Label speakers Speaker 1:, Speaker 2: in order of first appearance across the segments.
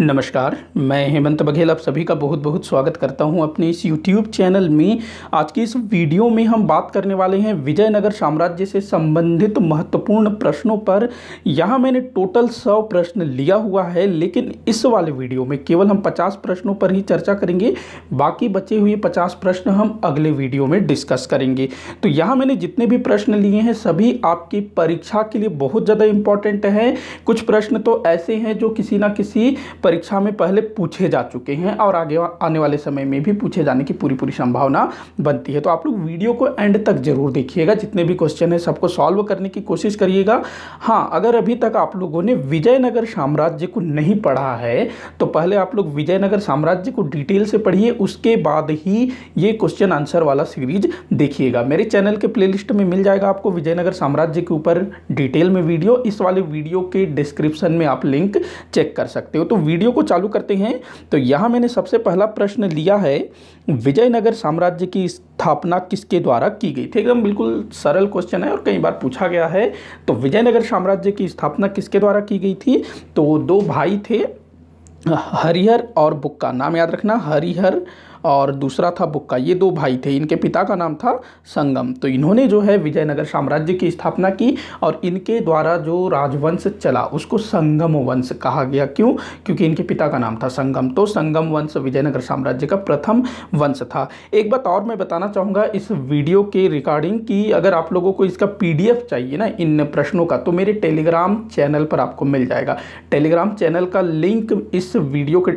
Speaker 1: नमस्कार मैं हेमंत बघेल आप सभी का बहुत बहुत स्वागत करता हूं अपने इस YouTube चैनल में आज की इस वीडियो में हम बात करने वाले हैं विजयनगर साम्राज्य से संबंधित महत्वपूर्ण प्रश्नों पर यहां मैंने टोटल सौ प्रश्न लिया हुआ है लेकिन इस वाले वीडियो में केवल हम 50 प्रश्नों पर ही चर्चा करेंगे बाकी बचे हुए पचास प्रश्न हम अगले वीडियो में डिस्कस करेंगे तो यहाँ मैंने जितने भी प्रश्न लिए हैं सभी आपकी परीक्षा के लिए बहुत ज़्यादा इम्पॉर्टेंट है कुछ प्रश्न तो ऐसे हैं जो किसी न किसी परीक्षा में पहले पूछे जा चुके हैं और आगे आने वाले समय में भी पूछे जाने की पूरी पूरी संभावना बनती है तो आप लोग वीडियो को एंड तक जरूर देखिएगा जितने भी क्वेश्चन है सबको सॉल्व करने की कोशिश करिएगा हाँ अगर अभी तक आप लोगों ने विजयनगर साम्राज्य को नहीं पढ़ा है तो पहले आप लोग विजयनगर साम्राज्य को डिटेल से पढ़िए उसके बाद ही ये क्वेश्चन आंसर वाला सीरीज देखिएगा मेरे चैनल के प्लेलिस्ट में मिल जाएगा आपको विजयनगर साम्राज्य के ऊपर डिटेल में वीडियो इस वाले वीडियो के डिस्क्रिप्शन में आप लिंक चेक कर सकते हो तो वीडियो वीडियो को चालू करते हैं तो यहाँ मैंने सबसे पहला प्रश्न लिया है विजयनगर साम्राज्य की स्थापना किसके द्वारा की गई थी एकदम बिल्कुल सरल क्वेश्चन है और कई बार पूछा गया है तो विजयनगर साम्राज्य की स्थापना किसके द्वारा की गई थी तो दो भाई थे हरिहर और बुक्का नाम याद रखना हरिहर और दूसरा था बुक्का ये दो भाई थे इनके पिता का नाम था संगम तो इन्होंने जो है विजयनगर साम्राज्य की स्थापना की और इनके द्वारा जो राजवंश चला उसको संगम वंश कहा गया क्यों क्योंकि इनके पिता का नाम था संगम तो संगम वंश विजयनगर साम्राज्य का प्रथम वंश था एक बात और मैं बताना चाहूँगा इस वीडियो के रिकॉर्डिंग की अगर आप लोगों को इसका पी चाहिए ना इन प्रश्नों का तो मेरे टेलीग्राम चैनल पर आपको मिल जाएगा टेलीग्राम चैनल का लिंक इस वीडियो के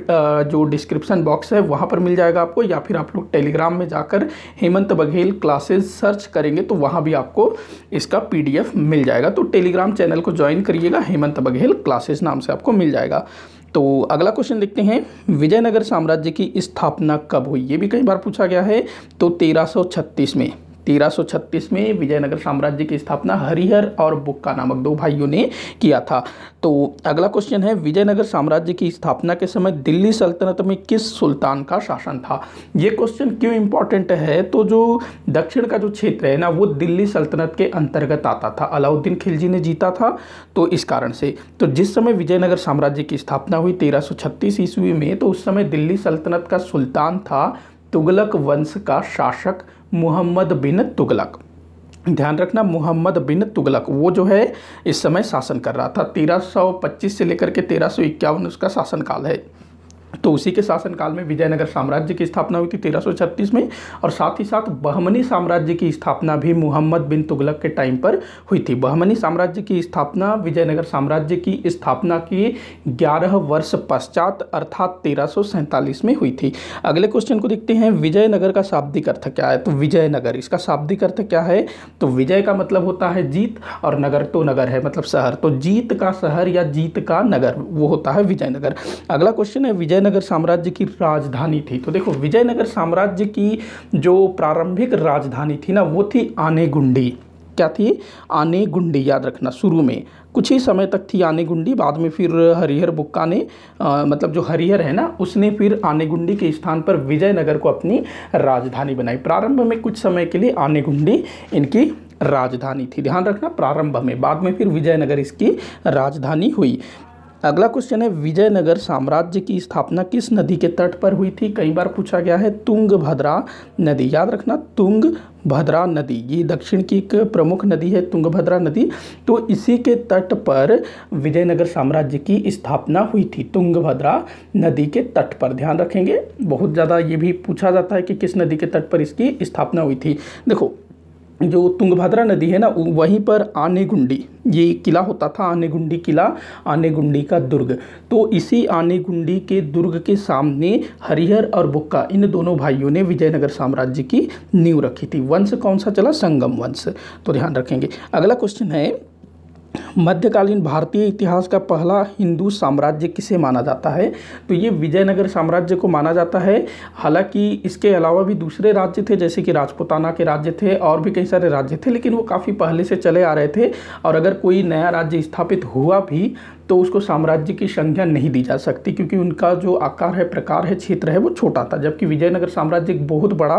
Speaker 1: जो डिस्क्रिप्शन बॉक्स है वहाँ पर मिल जाएगा आपको आपको या फिर आप लोग टेलीग्राम में जाकर हेमंत बघेल क्लासेस सर्च करेंगे तो वहाँ भी आपको इसका पी मिल जाएगा तो टेलीग्राम चैनल को ज्वाइन करिएगा हेमंत बघेल क्लासेस नाम से आपको मिल जाएगा तो अगला क्वेश्चन देखते हैं विजयनगर साम्राज्य की स्थापना कब हुई ये भी कई बार पूछा गया है तो 1336 में 1336 में विजयनगर साम्राज्य की स्थापना हरिहर और बुक्का नामक दो भाइयों ने किया था तो अगला क्वेश्चन है विजयनगर साम्राज्य की स्थापना के समय दिल्ली सल्तनत में किस सुल्तान का शासन था ये क्वेश्चन क्यों इंपॉर्टेंट है तो जो दक्षिण का जो क्षेत्र है ना वो दिल्ली सल्तनत के अंतर्गत आता था अलाउद्दीन खिलजी ने जीता था तो इस कारण से तो जिस समय विजयनगर साम्राज्य की स्थापना हुई तेरह ईस्वी में तो उस समय दिल्ली सल्तनत का सुल्तान था तुगलक वंश का शासक मोहम्मद बिन तुगलक ध्यान रखना मोहम्मद बिन तुगलक वो जो है इस समय शासन कर रहा था 1325 से लेकर के तेरह उसका शासनकाल है तो उसी के शासनकाल में विजयनगर साम्राज्य की स्थापना हुई थी 1336 में और साथ ही साथ बहमनी साम्राज्य की स्थापना भी मुहम्मद बिन तुगलक के टाइम पर हुई थी बहमनी साम्राज्य की स्थापना विजयनगर साम्राज्य की स्थापना के 11 वर्ष पश्चात अर्थात तेरह में हुई थी अगले क्वेश्चन को देखते हैं विजयनगर का शाब्दिक अर्थ क्या है तो विजयनगर इसका शाब्दिक अर्थ क्या है तो विजय का मतलब होता है जीत और नगर तो नगर है मतलब शहर तो जीत का शहर या जीत का नगर वो होता है विजयनगर अगला क्वेश्चन है विजय विजयनगर साम्राज्य की राजधानी थी तो देखो विजयनगर साम्राज्य की जो प्रारंभिक राजधानी थी ना वो थी आनेगुंडी क्या थी आने गुंडी याद रखना शुरू में कुछ ही समय तक थी आने गुंडी बाद में फिर हरिहर बुक्का ने आ, मतलब जो हरिहर है ना उसने फिर आने गुंडी के स्थान पर विजयनगर को अपनी राजधानी बनाई प्रारंभ में कुछ समय के लिए आने गुंडी इनकी राजधानी थी ध्यान रखना प्रारंभ में बाद में फिर विजयनगर इसकी राजधानी हुई अगला क्वेश्चन है विजयनगर साम्राज्य की स्थापना किस नदी के तट पर हुई थी कई बार पूछा गया है तुंग भद्रा नदी याद रखना तुंग भद्रा नदी ये दक्षिण की एक प्रमुख नदी है तुंगभद्रा नदी तो इसी के तट पर विजयनगर साम्राज्य की स्थापना हुई थी तुंगभद्रा नदी के तट पर ध्यान रखेंगे बहुत ज़्यादा ये भी पूछा जाता है कि किस नदी के तट पर इसकी स्थापना हुई थी देखो जो तुंगभद्रा नदी है ना वहीं पर आनेगुंडी ये किला होता था आनेगुंडी किला आनेगुंडी का दुर्ग तो इसी आनेगुंडी के दुर्ग के सामने हरिहर और बुक्का इन दोनों भाइयों ने विजयनगर साम्राज्य की नींव रखी थी वंश कौन सा चला संगम वंश तो ध्यान रखेंगे अगला क्वेश्चन है मध्यकालीन भारतीय इतिहास का पहला हिंदू साम्राज्य किसे माना जाता है तो ये विजयनगर साम्राज्य को माना जाता है हालांकि इसके अलावा भी दूसरे राज्य थे जैसे कि राजपुताना के राज्य थे और भी कई सारे राज्य थे लेकिन वो काफ़ी पहले से चले आ रहे थे और अगर कोई नया राज्य स्थापित हुआ भी तो उसको साम्राज्य की संज्ञा नहीं दी जा सकती क्योंकि उनका जो आकार है प्रकार है क्षेत्र है वो छोटा था जबकि विजयनगर साम्राज्य एक बहुत बड़ा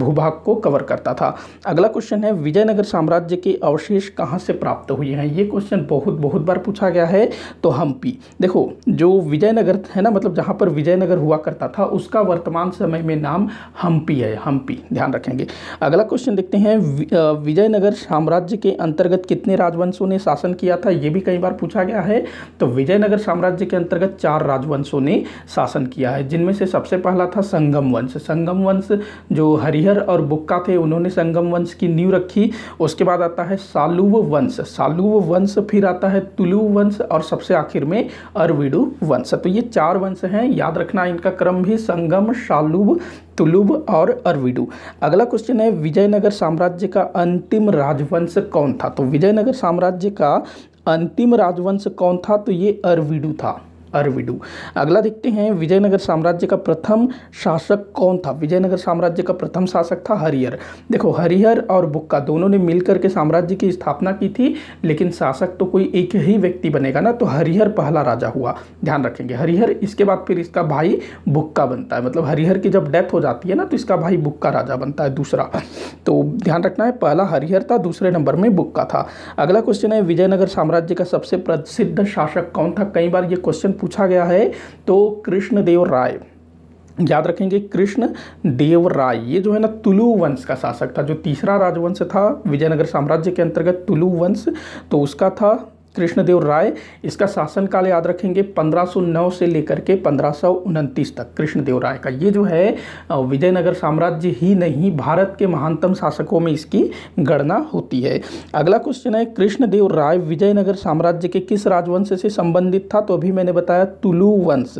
Speaker 1: भूभाग को कवर करता था अगला क्वेश्चन है विजयनगर साम्राज्य के अवशेष कहाँ से प्राप्त हुए हैं ये क्वेश्चन बहुत बहुत बार पूछा गया है तो हम्पी देखो जो विजयनगर है ना मतलब जहाँ पर विजयनगर हुआ करता था उसका वर्तमान समय में नाम हम्पी है हम्पी ध्यान रखेंगे अगला क्वेश्चन देखते हैं विजयनगर साम्राज्य के अंतर्गत कितने राजवंशों ने शासन किया था ये भी कई बार पूछा गया है तो विजयनगर साम्राज्य के अंतर्गत चार राजवंशों ने शासन किया है जिनमें से सबसे पहला था संगम वंश संगम वंश जो हरिहर और बुक्का थे उन्होंने संगम वंश की नींव रखी उसके बाद आता है सालुव वंश सालुव वंश फिर आता है तुलु वंश और सबसे आखिर में अरविडु वंश तो ये चार वंश हैं याद रखना इनका क्रम भी संगम शालुव तुलुब और अरविडु अगला क्वेश्चन है विजयनगर साम्राज्य का अंतिम राजवंश कौन था तो विजयनगर साम्राज्य का अंतिम राजवंश कौन था तो ये अरविडु था अरविडू अगला देखते हैं विजयनगर साम्राज्य का प्रथम शासक कौन था विजयनगर साम्राज्य का प्रथम शासक था हरिहर देखो हरिहर और बुक्का दोनों ने मिलकर के साम्राज्य की स्थापना की थी लेकिन शासक तो कोई एक ही व्यक्ति बनेगा ना तो हरिहर पहला राजा हुआ ध्यान रखेंगे हरिहर इसके बाद फिर इसका भाई बुक्का बनता है मतलब हरिहर की जब डेथ हो जाती है ना तो इसका भाई बुक्का राजा बनता है दूसरा तो ध्यान रखना है पहला हरिहर था दूसरे नंबर में बुक्का था अगला क्वेश्चन है विजयनगर साम्राज्य का सबसे प्रसिद्ध शासक कौन था कई बार ये क्वेश्चन पूछा गया है तो कृष्णदेव राय याद रखेंगे कृष्ण देव राय ये जो है ना तुलु वंश का शासक था जो तीसरा राजवंश था विजयनगर साम्राज्य के अंतर्गत तुलु वंश तो उसका था कृष्णदेव राय इसका शासनकाल याद रखेंगे 1509 से लेकर के पंद्रह तक कृष्णदेव राय का ये जो है विजयनगर साम्राज्य ही नहीं भारत के महानतम शासकों में इसकी गणना होती है अगला क्वेश्चन है कृष्णदेव राय विजयनगर साम्राज्य के किस राजवंश से संबंधित था तो अभी मैंने बताया तुलु वंश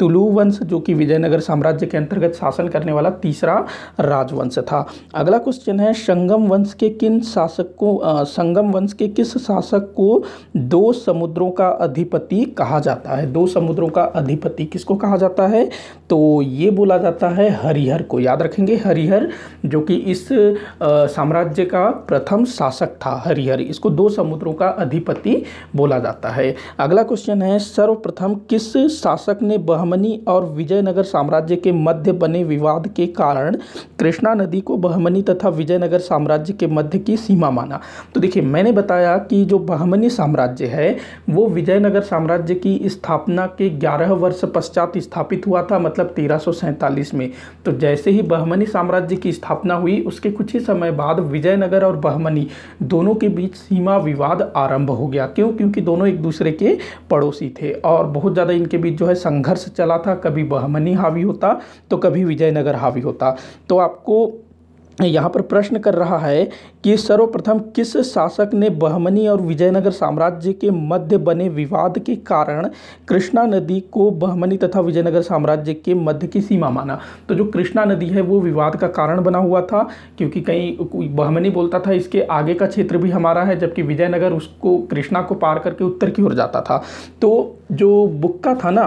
Speaker 1: तुलु वंश जो कि विजयनगर साम्राज्य के अंतर्गत शासन करने वाला तीसरा राजवंश था अगला क्वेश्चन है संगम वंश के किन शासक को संगम वंश के किस शासक को दो समुद्रों का अधिपति कहा जाता है दो समुद्रों का अधिपति किसको कहा जाता है तो ये बोला जाता है हरिहर को याद रखेंगे हरिहर जो कि इस साम्राज्य का प्रथम शासक था हरिहर इसको दो समुद्रों का अधिपति बोला जाता है अगला क्वेश्चन है सर्वप्रथम किस शासक ने बहमनी और विजयनगर साम्राज्य के मध्य बने विवाद के कारण कृष्णा नदी को बहमनी तथा विजयनगर साम्राज्य के मध्य की सीमा माना तो देखिए मैंने बताया कि जो बहमनी साम्राज्य है वो विजयनगर साम्राज्य की स्थापना के ग्यारह वर्ष पश्चात स्थापित हुआ था मतलब मतलब तेरह में तो जैसे ही बहमनी साम्राज्य की स्थापना हुई उसके कुछ ही समय बाद विजयनगर और बहमनी दोनों के बीच सीमा विवाद आरंभ हो गया क्यों क्योंकि दोनों एक दूसरे के पड़ोसी थे और बहुत ज़्यादा इनके बीच जो है संघर्ष चला था कभी बहमनी हावी होता तो कभी विजयनगर हावी होता तो आपको यहाँ पर प्रश्न कर रहा है कि सर्वप्रथम किस शासक ने बहमनी और विजयनगर साम्राज्य के मध्य बने विवाद के कारण कृष्णा नदी को बहमनी तथा विजयनगर साम्राज्य के मध्य की सीमा माना तो जो कृष्णा नदी है वो विवाद का कारण बना हुआ था क्योंकि कहीं बहमनी बोलता था इसके आगे का क्षेत्र भी हमारा है जबकि विजयनगर उसको कृष्णा को पार करके उत्तर की ओर जाता था तो जो बुक्का था ना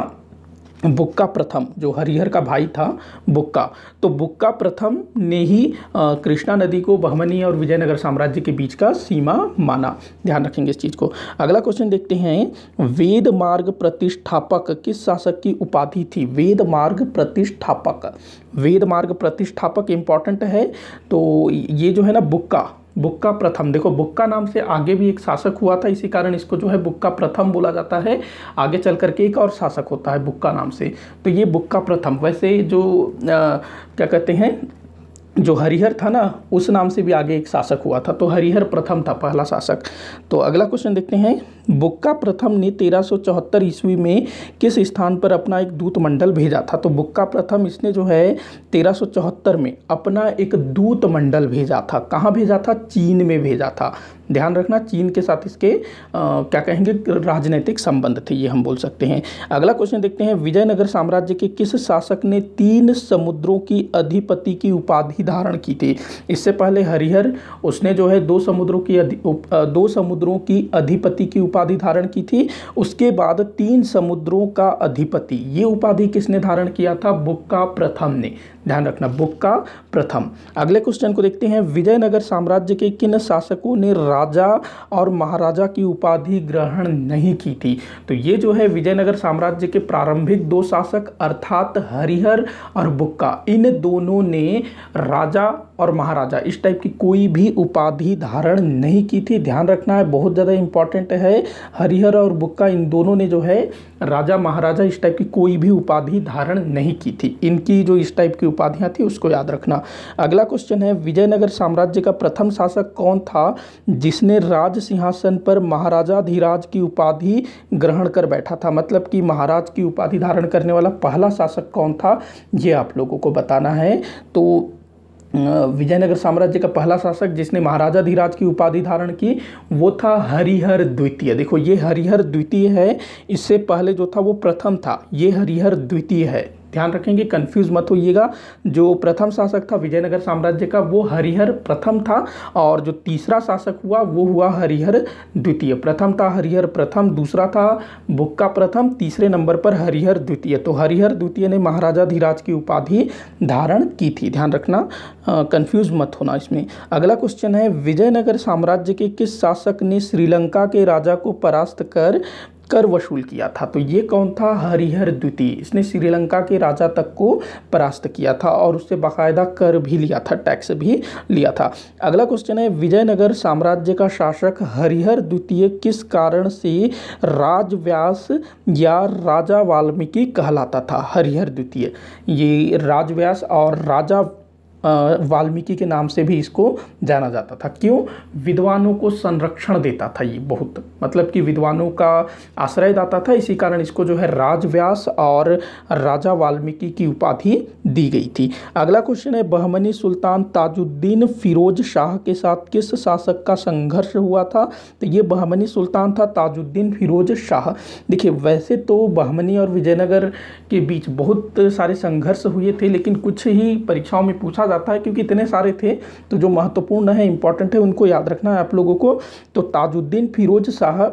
Speaker 1: बुक्का प्रथम जो हरिहर का भाई था बुक्का तो बुक्का प्रथम ने ही कृष्णा नदी को बहमनी और विजयनगर साम्राज्य के बीच का सीमा माना ध्यान रखेंगे इस चीज़ को अगला क्वेश्चन देखते हैं वेद मार्ग प्रतिष्ठापक किस शासक की उपाधि थी वेद मार्ग प्रतिष्ठापक वेद मार्ग प्रतिष्ठापक इम्पॉर्टेंट है तो ये जो है ना बुक्का बुक्का प्रथम देखो बुक्का नाम से आगे भी एक शासक हुआ था इसी कारण इसको जो है बुक्का प्रथम बोला जाता है आगे चल करके एक और शासक होता है बुक्का नाम से तो ये बुक्का प्रथम वैसे जो आ, क्या कहते हैं जो हरिहर था ना उस नाम से भी आगे एक शासक हुआ था तो हरिहर प्रथम था पहला शासक तो अगला क्वेश्चन देखते हैं बुक्का प्रथम ने 1374 ईस्वी में किस स्थान पर अपना एक दूत मंडल भेजा था तो बुक्का प्रथम इसने जो है 1374 में अपना एक दूत मंडल भेजा था कहाँ भेजा था चीन में भेजा था ध्यान रखना चीन के साथ इसके आ, क्या कहेंगे राजनीतिक संबंध थे ये हम बोल सकते हैं अगला क्वेश्चन देखते हैं विजयनगर साम्राज्य के किस शासक ने तीन समुद्रों की अधिपति की उपाधि धारण की थी इससे पहले हरिहर उसने जो है दो समुद्रों की अधि, दो समुद्रों की अधिपति की उपाधि उपाधि धारण की थी उसके बाद तीन समुद्रों का अधिपति ये उपाधि किसने धारण किया था बुक्का प्रथम ने ध्यान रखना बुक्का प्रथम अगले क्वेश्चन को देखते हैं विजयनगर साम्राज्य के किन शासकों ने राजा और महाराजा की उपाधि ग्रहण नहीं की थी तो ये जो है विजयनगर साम्राज्य के प्रारंभिक दो शासक अर्थात हरिहर और बुक्का इन दोनों ने राजा और महाराजा इस टाइप की कोई भी उपाधि धारण नहीं की थी ध्यान रखना है बहुत ज़्यादा इंपॉर्टेंट है है हरिहर और बुक्का इन दोनों ने जो है राजा महाराजा इस टाइप की कोई भी उपाधि धारण नहीं की थी इनकी जो इस टाइप की उपाधियाँ थी उसको याद रखना अगला क्वेश्चन है विजयनगर साम्राज्य का प्रथम शासक कौन था जिसने राज सिंहासन पर महाराजा धीराज की उपाधि ग्रहण कर बैठा था मतलब कि महाराज की उपाधि धारण करने वाला पहला शासक कौन था ये आप लोगों को बताना है तो विजयनगर साम्राज्य का पहला शासक जिसने महाराजा धीराज की उपाधि धारण की वो था हरिहर द्वितीय देखो ये हरिहर द्वितीय है इससे पहले जो था वो प्रथम था ये हरिहर द्वितीय है ध्यान रखेंगे कंफ्यूज मत होइएगा जो प्रथम शासक था विजयनगर साम्राज्य का वो हरिहर प्रथम था और जो तीसरा शासक हुआ वो हुआ हरिहर द्वितीय प्रथम था हरिहर प्रथम दूसरा था बुक्का प्रथम तीसरे नंबर पर हरिहर द्वितीय तो हरिहर द्वितीय ने महाराजा धीराज की उपाधि धारण की थी ध्यान रखना कंफ्यूज मत होना इसमें अगला क्वेश्चन है विजयनगर साम्राज्य के किस शासक ने श्रीलंका के राजा को परास्त कर कर वसूल किया था तो ये कौन था हरिहर द्वितीय इसने श्रीलंका के राजा तक को परास्त किया था और उससे बाकायदा कर भी लिया था टैक्स भी लिया था अगला क्वेश्चन है विजयनगर साम्राज्य का शासक हरिहर द्वितीय किस कारण से राजव्यास या राजा वाल्मीकि कहलाता था हरिहर द्वितीय ये राजव्यास और राजा वाल्मीकि के नाम से भी इसको जाना जाता था क्यों विद्वानों को संरक्षण देता था ये बहुत मतलब कि विद्वानों का आश्रय दाता था इसी कारण इसको जो है राजव्यास और राजा वाल्मीकि की उपाधि दी गई थी अगला क्वेश्चन है बहमनी सुल्तान ताजुद्दीन फिरोज शाह के साथ किस शासक का संघर्ष हुआ था तो ये बहमनी सुल्तान था ताजुद्दीन फिरोज शाह देखिए वैसे तो बहमनी और विजयनगर के बीच बहुत सारे संघर्ष हुए थे लेकिन कुछ ही परीक्षाओं में पूछा जाता है क्योंकि इतने सारे थे तो जो महत्वपूर्ण है इंपॉर्टेंट है उनको याद रखना है आप लोगों को तो ताजुद्दीन फिरोज शाह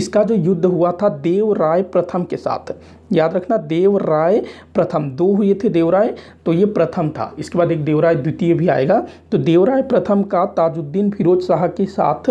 Speaker 1: इसका जो युद्ध हुआ था देव राय प्रथम के साथ याद रखना देवराय प्रथम दो हुए थे देवराय तो ये प्रथम था इसके बाद एक देवराय द्वितीय भी आएगा तो देवराय प्रथम का ताजुद्दीन फिरोज शाह के साथ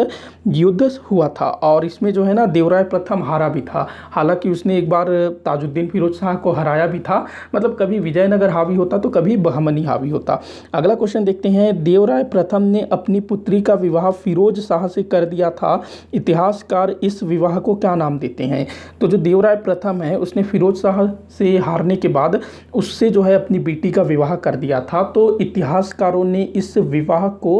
Speaker 1: युद्ध हुआ था और इसमें जो है ना देवराय प्रथम हारा भी था हालांकि उसने एक बार ताजुद्दीन फिरोज शाह को हराया भी था मतलब कभी विजयनगर हावी होता तो कभी बहमनी हावी होता अगला क्वेश्चन देखते हैं देवराय प्रथम ने अपनी पुत्री का विवाह फिरोज शाह से कर दिया था इतिहासकार इस विवाह को क्या नाम देते हैं तो जो देवराय प्रथम है उसने फिरोज फिरोज शाह से हारने के बाद उससे जो है अपनी बेटी का विवाह कर दिया था तो इतिहासकारों ने इस विवाह को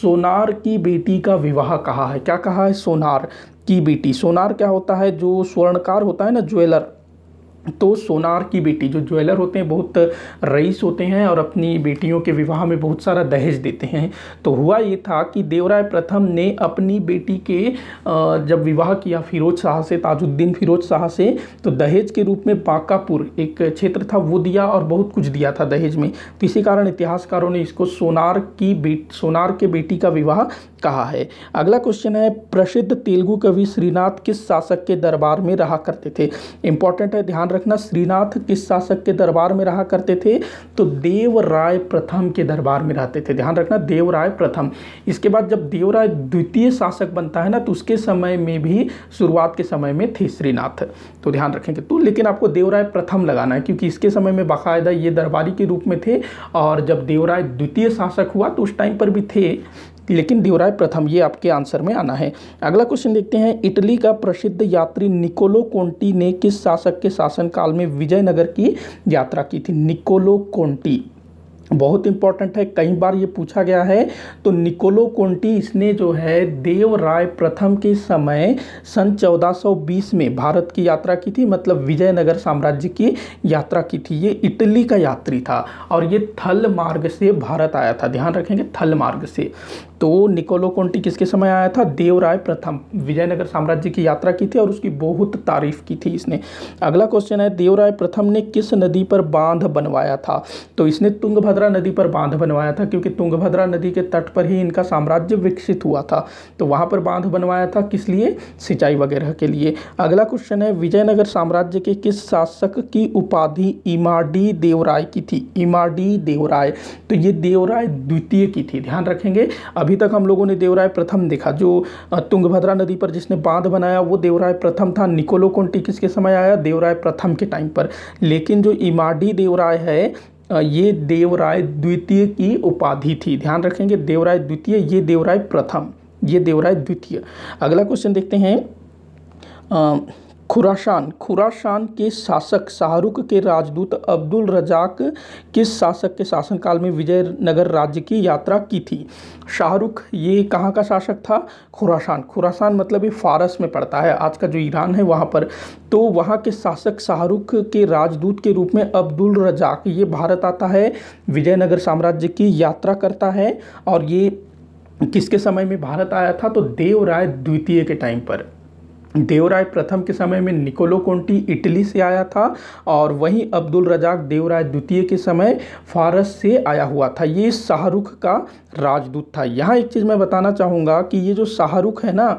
Speaker 1: सोनार की बेटी का विवाह कहा है क्या कहा है सोनार की बेटी सोनार क्या होता है जो स्वर्णकार होता है ना ज्वेलर तो सोनार की बेटी जो ज्वेलर होते हैं बहुत रईस होते हैं और अपनी बेटियों के विवाह में बहुत सारा दहेज देते हैं तो हुआ ये था कि देवराय प्रथम ने अपनी बेटी के जब विवाह किया फिरोज शाह से ताजुद्दीन फिरोज शाह से तो दहेज के रूप में बाकापुर एक क्षेत्र था वो दिया और बहुत कुछ दिया था दहेज में तो इसी कारण इतिहासकारों ने इसको सोनार की बेट सोनार के बेटी का विवाह कहा है अगला क्वेश्चन है प्रसिद्ध तेलुगु कवि श्रीनाथ किस शासक के दरबार में रहा करते थे इंपॉर्टेंट है ध्यान रखना श्रीनाथ किस शासक के दरबार में रहा करते थे तो देवराय प्रथम के दरबार में रहते थे ध्यान रखना देवराय प्रथम इसके बाद जब देवराय द्वितीय शासक बनता है ना तो उसके समय में भी शुरुआत के समय में थे श्रीनाथ तो ध्यान रखेंगे तो लेकिन आपको देवराय प्रथम लगाना है क्योंकि इसके समय में बाकायदा ये दरबारी के रूप में थे और जब देवराय द्वितीय शासक हुआ तो उस टाइम पर भी थे लेकिन ड्यूराय प्रथम ये आपके आंसर में आना है अगला क्वेश्चन देखते हैं इटली का प्रसिद्ध यात्री निकोलो कोंटी ने किस शासक के शासनकाल में विजयनगर की यात्रा की थी निकोलो कोंटी बहुत इंपॉर्टेंट है कई बार ये पूछा गया है तो निकोलो कोंटी इसने जो है देव राय प्रथम के समय सन 1420 में भारत की यात्रा की थी मतलब विजयनगर साम्राज्य की यात्रा की थी ये इटली का यात्री था और ये थल मार्ग से भारत आया था ध्यान रखेंगे थल मार्ग से तो निकोलो कोंटी किसके समय आया था देवराय प्रथम विजयनगर साम्राज्य की यात्रा की थी और उसकी बहुत तारीफ की थी इसने अगला क्वेश्चन है देवराय प्रथम ने किस नदी पर बांध बनवाया था तो इसने तुंगभद्रा नदी पर बांध बनवाया था क्योंकि तुंगभद्रा नदी के तट पर ही इनका साम्राज्य विकसित हुआ था तो वहाँ पर बांध बनवाया था किस लिए सिंचाई वगैरह के लिए अगला क्वेश्चन है विजयनगर साम्राज्य के किस शासक की उपाधि इमाडी देवराय की थी इमाडी देवराय तो ये देवराय द्वितीय की थी ध्यान रखेंगे अभी अभी तक हम लोगों ने देवराय प्रथम देखा जो तुंगभद्रा नदी पर जिसने बांध बनाया वो देवराय प्रथम था निकोलो कोंटी किसके समय आया देवराय प्रथम के टाइम पर लेकिन जो इमाडी देवराय है ये देवराय द्वितीय की उपाधि थी ध्यान रखेंगे देवराय द्वितीय ये देवराय प्रथम ये देवराय द्वितीय अगला क्वेश्चन देखते हैं खुरासान खुरासान के शासक शाहरुख के राजदूत अब्दुल रजाक किस शासक के शासनकाल में विजयनगर राज्य की यात्रा की थी शाहरुख ये कहाँ का शासक था खुरासान खुरासान मतलब ये फारस में पड़ता है आज का जो ईरान है वहाँ पर तो वहाँ के शासक शाहरुख के राजदूत के रूप में अब्दुल रजाक ये भारत आता है विजयनगर साम्राज्य की यात्रा करता है और ये किसके समय में भारत आया था तो देव राय द्वितीय के टाइम पर देवराय प्रथम के समय में निकोलो कोंटी इटली से आया था और वहीं अब्दुल रजाक देवराय द्वितीय के समय फारस से आया हुआ था ये शाहरुख का राजदूत था यहाँ एक चीज़ मैं बताना चाहूँगा कि ये जो शाहरुख है ना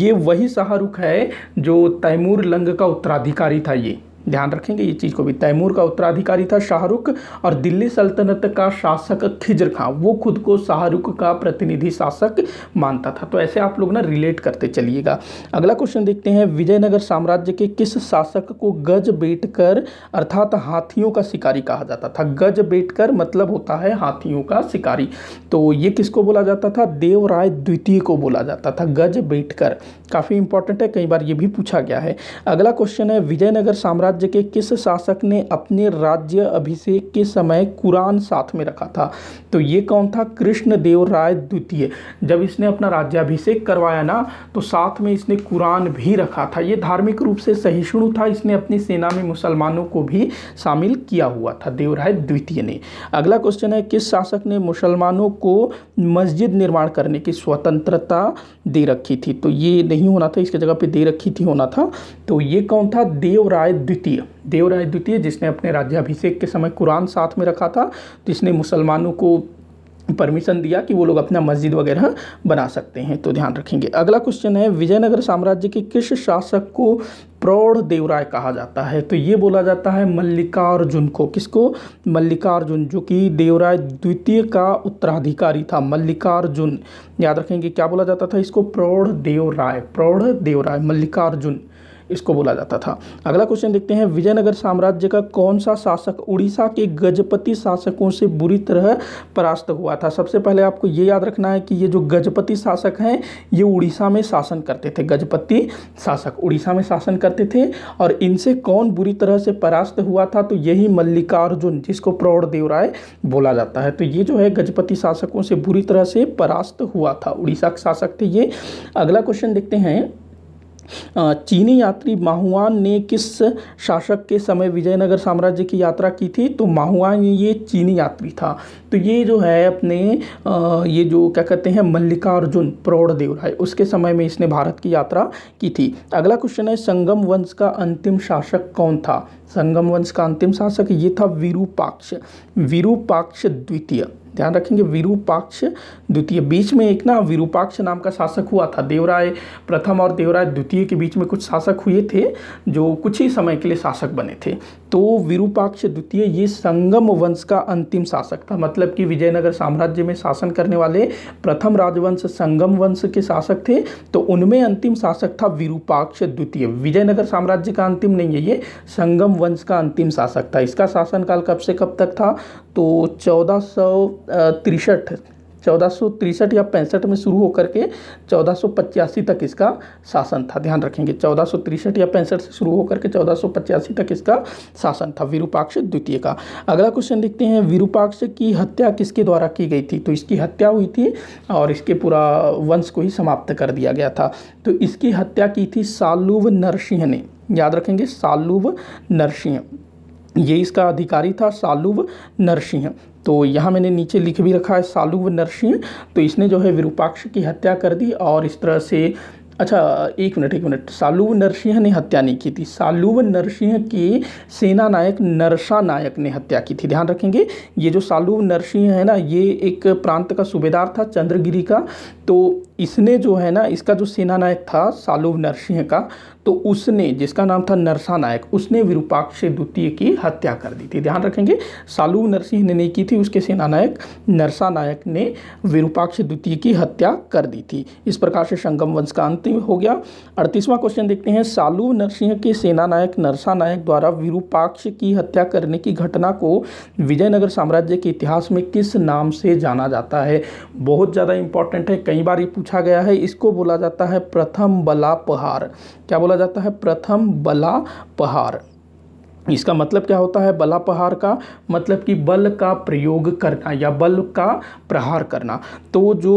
Speaker 1: ये वही शाहरुख है जो तैमूर लंग का उत्तराधिकारी था ये ध्यान रखेंगे ये चीज़ को भी तैमूर का उत्तराधिकारी था शाहरुख और दिल्ली सल्तनत का शासक खिजर खां वो खुद को शाहरुख का प्रतिनिधि शासक मानता था तो ऐसे आप लोग ना रिलेट करते चलिएगा अगला क्वेश्चन देखते हैं विजयनगर साम्राज्य के किस शासक को गज बेटकर अर्थात हाथियों का शिकारी कहा जाता था गज बेटकर मतलब होता है हाथियों का शिकारी तो ये किसको बोला जाता था देवराय द्वितीय को बोला जाता था गज बेटकर काफ़ी इंपॉर्टेंट है कई बार ये भी पूछा गया है अगला क्वेश्चन है विजयनगर साम्राज्य के किस शासक ने अपने राज्य अभिषेक के समय कुरान साथ में रखा था तो ये कौन था कृष्णदेव राय द्वितीय जब इसने अपना राज्याभिषेक करवाया ना तो साथ में इसने कुरान भी रखा था ये धार्मिक रूप से सहिष्णु था इसने अपनी सेना में मुसलमानों को भी शामिल किया हुआ था देवराय द्वितीय ने अगला क्वेश्चन है किस शासक ने मुसलमानों को मस्जिद निर्माण करने की स्वतंत्रता दे रखी थी तो ये नहीं नहीं होना था इसके जगह पे दे रखी थी होना था तो ये कौन था देवराय द्वितीय देवराय द्वितीय जिसने अपने राज्याभिषेक के समय कुरान साथ में रखा था जिसने मुसलमानों को परमिशन दिया कि वो लोग अपना मस्जिद वगैरह बना सकते हैं तो ध्यान रखेंगे अगला क्वेश्चन है विजयनगर साम्राज्य के किस शासक को प्रौढ़ देवराय कहा जाता है तो ये बोला जाता है मल्लिकार्जुन को किसको मल्लिकार्जुन जो कि देवराय द्वितीय का उत्तराधिकारी था मल्लिकार्जुन याद रखेंगे क्या बोला जाता था इसको प्रौढ़ देवराय प्रौढ़ देवराय मल्लिकार्जुन इसको बोला जाता था अगला क्वेश्चन देखते हैं विजयनगर साम्राज्य का कौन सा शासक उड़ीसा के गजपति शासकों से बुरी तरह परास्त हुआ था सबसे पहले आपको ये याद रखना है कि ये जो गजपति शासक हैं ये उड़ीसा में शासन करते थे गजपति शासक उड़ीसा में शासन करते थे और इनसे कौन बुरी तरह से परास्त हुआ था तो यही मल्लिकार्जुन जिसको प्रौढ़देव राय बोला जाता है तो ये जो है गजपति शासकों से बुरी तरह से परास्त हुआ था उड़ीसा के शासक थे ये अगला क्वेश्चन देखते हैं चीनी यात्री माहुआन ने किस शासक के समय विजयनगर साम्राज्य की यात्रा की थी तो माहुआन ये चीनी यात्री था तो ये जो है अपने ये जो क्या कहते हैं मल्लिकार्जुन प्रौढ़देव राय उसके समय में इसने भारत की यात्रा की थी अगला क्वेश्चन है संगम वंश का अंतिम शासक कौन था संगम वंश का अंतिम शासक ये था वीरूपाक्ष वीरूपाक्ष द्वितीय ध्यान रखेंगे विरूपाक्ष द्वितीय बीच में एक ना विरूपाक्ष नाम का शासक हुआ था देवराय प्रथम और देवराय द्वितीय के बीच में कुछ शासक हुए थे जो कुछ ही समय के लिए शासक बने थे तो विरूपाक्ष द्वितीय ये संगम वंश का अंतिम शासक था मतलब कि विजयनगर साम्राज्य में शासन करने वाले प्रथम राजवंश संगम वंश के शासक थे तो उनमें अंतिम शासक था विरूपाक्ष द्वितीय विजयनगर साम्राज्य का अंतिम नहीं है ये संगम वंश का अंतिम शासक था इसका शासनकाल कब से कब तक था तो चौदह तिरसठ चौदह या पैंसठ में शुरू होकर के चौदह तक इसका शासन था ध्यान रखेंगे चौदह या पैंसठ से शुरू होकर के चौदह तक इसका शासन था विरूपाक्ष द्वितीय का अगला क्वेश्चन देखते हैं विरूपाक्ष की हत्या किसके द्वारा की गई थी तो इसकी हत्या हुई थी और इसके पूरा वंश को ही समाप्त कर दिया गया था तो इसकी हत्या की थी सालुव नरसिंह ने याद रखेंगे सालुव नरसिंह ये इसका अधिकारी था सालुव नरसिंह तो यहाँ मैंने नीचे लिख भी रखा है सालुव नरसिंह तो इसने जो है विरूपाक्ष की हत्या कर दी और इस तरह से अच्छा एक मिनट एक मिनट सालुव नरसिंह ने हत्या नहीं की थी सालुव नरसिंह के सेना नायक नरसा नायक ने हत्या की थी ध्यान रखेंगे ये जो सालुव नरसिंह है ना ये एक प्रांत का सूबेदार था चंद्रगिरी का तो इसने जो है ना इसका जो सेनानायक था सालुव नरसिंह का तो उसने जिसका नाम था नरसा नायक उसने विरूपाक्ष द्वितीय की हत्या कर दी थी ध्यान रखेंगे सालु नरसिंह ने नहीं की थी उसके सेनानायक नरसा नायक ने विरूपाक्ष द्वितीय की हत्या कर दी थी इस प्रकार से संगम वंश का अंत हो गया अड़तीसवां क्वेश्चन देखते हैं सालुव नरसिंह के सेनानायक नरसा नायक द्वारा विरूपाक्ष की हत्या करने की घटना को विजयनगर साम्राज्य के इतिहास में किस नाम से जाना जाता है बहुत ज़्यादा इंपॉर्टेंट है कई बार ये पूछा गया है इसको बोला जाता है प्रथम बला पहाड़ क्या बोला जाता है प्रथम बला पहाड़ इसका मतलब क्या होता है बला प्रहार का मतलब कि बल का प्रयोग करना या बल का प्रहार करना तो जो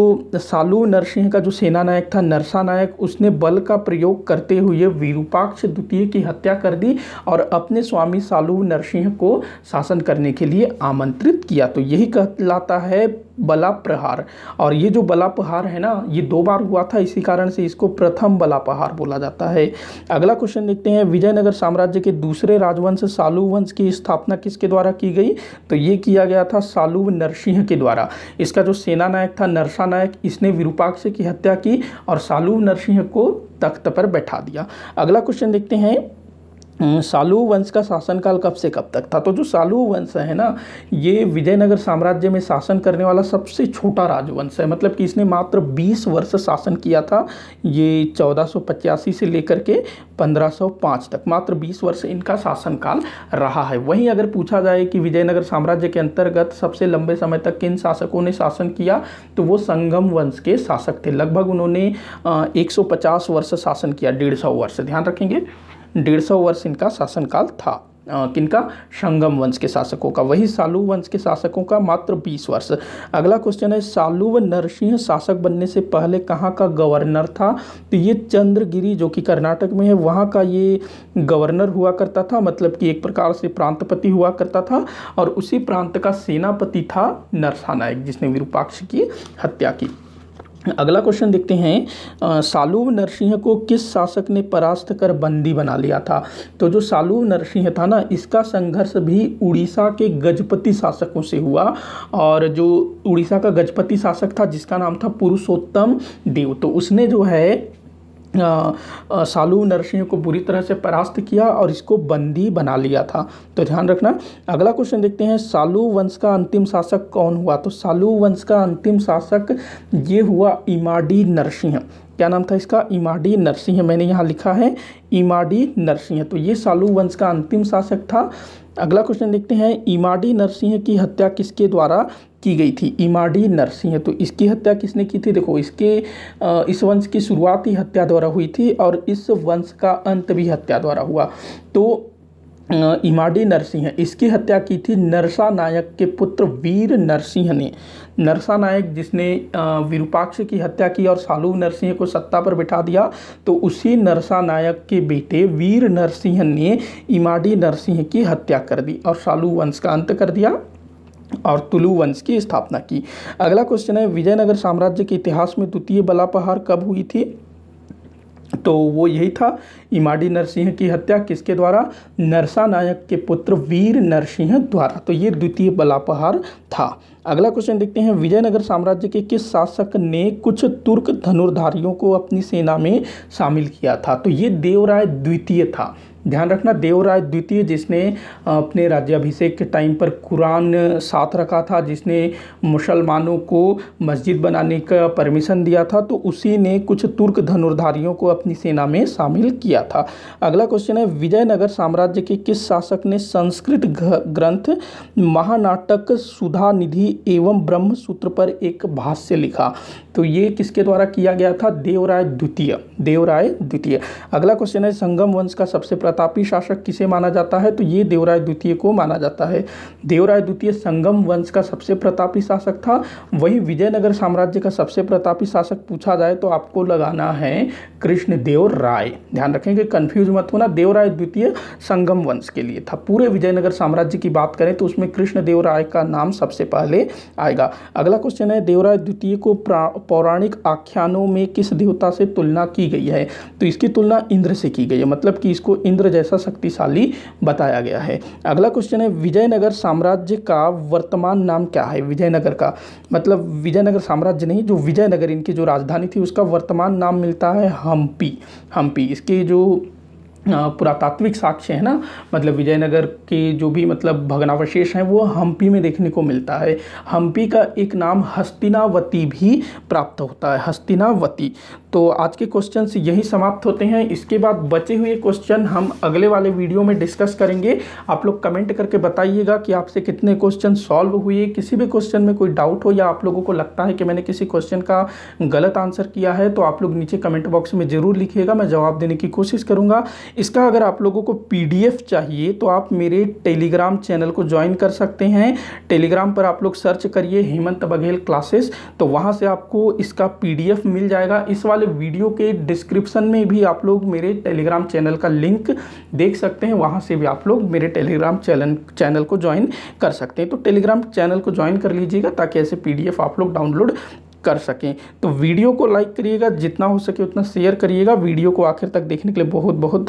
Speaker 1: सालू नरसिंह का जो सेना नायक था नरसा नायक उसने बल का प्रयोग करते हुए विरूपाक्ष द्वितीय की हत्या कर दी और अपने स्वामी सालू नरसिंह को शासन करने के लिए आमंत्रित किया तो यही कहलाता है बला प्रहार और ये जो बला प्रहार है ना ये दो बार हुआ था इसी कारण से इसको प्रथम बला प्रहार बोला जाता है अगला क्वेश्चन देखते हैं विजयनगर साम्राज्य के दूसरे राजवंश सालू वंश की स्थापना किसके द्वारा की गई तो ये किया गया था सालू नरसिंह के द्वारा इसका जो सेना नायक था नरसा नायक इसने विरूपाक्ष की हत्या की और सालू नरसिंह को तख्त पर बैठा दिया अगला क्वेश्चन देखते हैं हम्म, सालू वंश का शासनकाल कब से कब तक था तो जो सालू वंश है ना ये विजयनगर साम्राज्य में शासन करने वाला सबसे छोटा राजवंश है मतलब कि इसने मात्र 20 वर्ष शासन किया था ये चौदह से लेकर के 1505 तक मात्र 20 वर्ष इनका शासनकाल रहा है वहीं अगर पूछा जाए कि विजयनगर साम्राज्य के अंतर्गत सबसे लंबे समय तक किन शासकों ने शासन किया तो वो संगम वंश के शासक थे लगभग उन्होंने एक वर्ष शासन किया डेढ़ वर्ष ध्यान रखेंगे डेढ़ सौ वर्ष इनका शासनकाल था किनका संगम वंश के शासकों का वही सालु वंश के शासकों का मात्र 20 वर्ष अगला क्वेश्चन है सालू व नरसिंह शासक बनने से पहले कहाँ का गवर्नर था तो ये चंद्रगिरी जो कि कर्नाटक में है वहाँ का ये गवर्नर हुआ करता था मतलब कि एक प्रकार से प्रांतपति हुआ करता था और उसी प्रांत का सेनापति था नरसा नायक जिसने विरूपाक्ष की हत्या की अगला क्वेश्चन देखते हैं सालू नरसिंह को किस शासक ने परास्त कर बंदी बना लिया था तो जो सालू नरसिंह था ना इसका संघर्ष भी उड़ीसा के गजपति शासकों से हुआ और जो उड़ीसा का गजपति शासक था जिसका नाम था पुरुषोत्तम देव तो उसने जो है सालू नरसिंह को बुरी तरह से परास्त किया और इसको बंदी बना लिया था तो ध्यान रखना अगला क्वेश्चन देखते हैं सालू वंश का अंतिम शासक कौन हुआ तो सालू वंश का अंतिम शासक ये हुआ इमाडी नरसिंह क्या नाम था इसका इमाडी नरसिंह मैंने यहाँ लिखा है इमाडी नरसिंह तो ये सालू वंश का अंतिम शासक था अगला क्वेश्चन देखते हैं इमाडी नरसिंह की हत्या किसके द्वारा की गई थी इमाडी नरसिंह तो इसकी हत्या किसने की थी देखो इसके इस वंश की शुरुआत ही हत्या द्वारा हुई थी और इस वंश का अंत भी हत्या द्वारा हुआ तो इमाडी नरसिंह इसकी हत्या की थी नरसा नायक के पुत्र वीर नरसिंह ने नरसा नायक जिसने विरूपाक्ष की हत्या की और सालू नरसिंह को सत्ता पर बिठा दिया तो उसी नरसा नायक के बेटे वीर नरसिंह ने इमाडी नरसिंह की हत्या कर दी और सालू वंश का अंत कर दिया और तुलु वंश की स्थापना की अगला क्वेश्चन है विजयनगर साम्राज्य के इतिहास में द्वितीय बलापहार कब हुई थी तो वो यही था इमाडी नरसिंह की हत्या किसके द्वारा नरसा नायक के पुत्र वीर नरसिंह द्वारा तो ये द्वितीय बलापहार था अगला क्वेश्चन देखते हैं विजयनगर साम्राज्य के किस शासक ने कुछ तुर्क धनुर्धारियों को अपनी सेना में शामिल किया था तो ये देवराय द्वितीय था ध्यान रखना देवराज द्वितीय जिसने अपने राज्याभिषेक के टाइम पर कुरान साथ रखा था जिसने मुसलमानों को मस्जिद बनाने का परमिशन दिया था तो उसी ने कुछ तुर्क धनुर्धारियों को अपनी सेना में शामिल किया था अगला क्वेश्चन है विजयनगर साम्राज्य के किस शासक ने संस्कृत ग्रंथ महानाटक सुधा निधि एवं ब्रह्म सूत्र पर एक भाष्य लिखा तो ये किसके द्वारा किया गया था देवराय द्वितीय देवराय द्वितीय अगला क्वेश्चन है संगम वंश का सबसे प्रथम प्रतापी शासक किसे माना जाता है तो ये देवराय द्वितीय को माना जाता है देवराय द्वितीय संगम वंश का सबसे प्रतापी शासक था वही विजयनगर साम्राज्य का सबसे प्रतापी शासक पूछा जाए तो आपको लगाना है कृष्णदेव राय ध्यान रखें कि कन्फ्यूज मत होना देवराय द्वितीय संगम वंश के लिए था पूरे विजयनगर साम्राज्य की बात करें तो उसमें कृष्णदेव राय का नाम सबसे पहले आएगा अगला क्वेश्चन है देवराय द्वितीय को पौराणिक आख्यानों में किस देवता से तुलना की गई है तो इसकी तुलना इंद्र से की गई है मतलब कि इसको इंद्र जैसा शक्तिशाली बताया गया है अगला क्वेश्चन है विजयनगर साम्राज्य का वर्तमान नाम क्या है विजयनगर का मतलब विजयनगर साम्राज्य नहीं जो विजयनगर इनकी जो राजधानी थी उसका वर्तमान नाम मिलता है हम्पी हम्पी इसके जो पुरातात्विक साक्ष्य है ना मतलब विजयनगर के जो भी मतलब भगनावशेष हैं वो हम्पी में देखने को मिलता है हम्पी का एक नाम हस्तिनावती भी प्राप्त होता है हस्तिनावती तो आज के क्वेश्चन यही समाप्त होते हैं इसके बाद बचे हुए क्वेश्चन हम अगले वाले वीडियो में डिस्कस करेंगे आप लोग कमेंट करके बताइएगा कि आपसे कितने क्वेश्चन सॉल्व हुए किसी भी क्वेश्चन में कोई डाउट हो या आप लोगों को लगता है कि मैंने किसी क्वेश्चन का गलत आंसर किया है तो आप लोग नीचे कमेंट बॉक्स में ज़रूर लिखिएगा मैं जवाब देने की कोशिश करूँगा इसका अगर आप लोगों को पी चाहिए तो आप मेरे टेलीग्राम चैनल को ज्वाइन कर सकते हैं टेलीग्राम पर आप लोग सर्च करिए हेमंत बघेल क्लासेस तो वहाँ से आपको इसका पी मिल जाएगा इस वाले वाले वीडियो के डिस्क्रिप्शन में भी आप लोग मेरे टेलीग्राम चैनल का लिंक देख सकते हैं वहाँ से भी आप लोग मेरे टेलीग्राम चैनल चैनल को ज्वाइन कर सकते हैं तो टेलीग्राम चैनल को ज्वाइन कर लीजिएगा ताकि ऐसे पीडीएफ आप लोग डाउनलोड कर सकें तो वीडियो को लाइक करिएगा जितना हो सके उतना शेयर करिएगा वीडियो को आखिर तक देखने के लिए बहुत बहुत